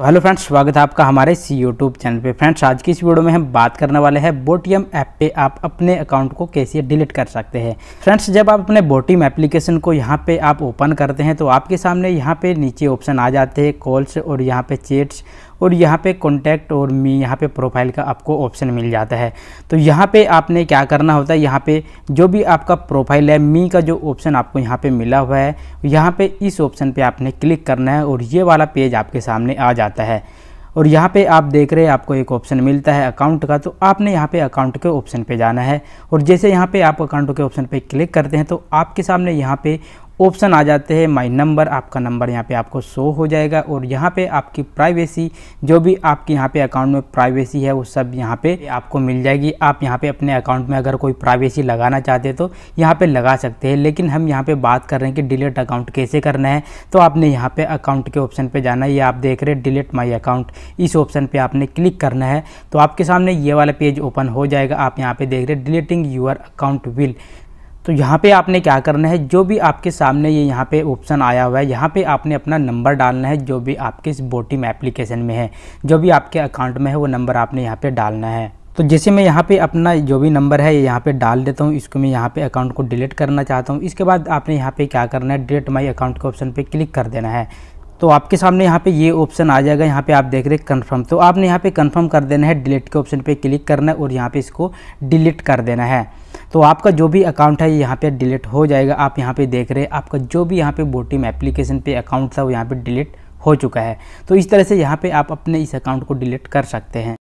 तो hello friends स्वागत है आपका हमारे सी यूट्यूब चैनल पे फ्रेंड्स आज की इस वीडियो में हम बात करने वाले हैं बोटीएम ऐप पे आप अपने अकाउंट को कैसे डिलीट कर सकते हैं फ्रेंड्स जब आप अपने बोटीएम एप्लीकेशन को यहाँ पे आप ओपन करते हैं तो आपके सामने यहाँ पे नीचे ऑप्शन आ जाते हैं कॉल्स और यहाँ पे चेट्स और यहाँ पे कॉन्टैक्ट और मी यहाँ पे प्रोफाइल का आपको ऑप्शन मिल जाता है तो यहाँ पे आपने क्या करना होता है यहाँ पे जो भी आपका प्रोफाइल है मी का जो ऑप्शन आपको यहाँ पे मिला हुआ है यहाँ पे इस ऑप्शन पे आपने क्लिक करना है और ये वाला पेज आपके सामने आ जाता है और यहाँ पे आप देख रहे हैं आपको एक ऑप्शन मिलता है अकाउंट का तो आपने यहाँ पे अकाउंट के ऑप्शन पे जाना है और जैसे यहाँ पे आप अकाउंट के ऑप्शन पे क्लिक करते हैं तो आपके सामने यहाँ पे ऑप्शन आ जाते हैं माई नंबर आपका नंबर यहाँ पे आपको शो हो जाएगा और यहाँ पे आपकी प्राइवेसी जो भी आपके यहाँ पे अकाउंट में प्राइवेसी है वो सब यहाँ पे आपको मिल जाएगी आप यहाँ पे अपने अकाउंट में अगर कोई प्राइवेसी लगाना चाहते हैं तो यहाँ पे लगा सकते हैं लेकिन हम यहाँ पे बात कर रहे हैं कि डिलीट अकाउंट कैसे करना है तो आपने यहाँ पर अकाउंट के ऑप्शन पर जाना है ये आप देख रहे हैं डिलीट माई अकाउंट इस ऑप्शन पर आपने क्लिक करना है तो आपके सामने ये वाला पेज ओपन हो जाएगा आप यहाँ पर देख रहे हैं डिलीटिंग यूर अकाउंट विल तो यहाँ पे आपने क्या करना है जो भी आपके सामने ये यहाँ पे ऑप्शन आया हुआ है यहाँ पे आपने अपना नंबर डालना है जो भी आपके इस बोटिम एप्लीकेशन में है जो भी आपके अकाउंट में है वो नंबर आपने यहाँ पे डालना है तो जैसे मैं यहाँ पे अपना जो भी नंबर है ये यहाँ पे डाल देता हूँ इसको मैं यहाँ पे अकाउंट को डिलीट करना चाहता हूँ इसके बाद आपने यहाँ पे क्या करना है डिलीट माई अकाउंट के ऑप्शन पर क्लिक कर देना है तो आपके सामने यहाँ पे ये ऑप्शन आ जाएगा यहाँ पे आप देख रहे कन्फर्म तो आपने यहाँ पे कन्फर्म कर देना है डिलीट के ऑप्शन पर क्लिक करना है और यहाँ पर इसको डिलीट कर देना है तो आपका जो भी अकाउंट है यहाँ पे डिलीट हो जाएगा आप यहाँ पे देख रहे हैं आपका जो भी यहाँ पे बोटिम एप्लीकेशन पे अकाउंट था वो यहाँ पे डिलीट हो चुका है तो इस तरह से यहाँ पे आप अपने इस अकाउंट को डिलीट कर सकते हैं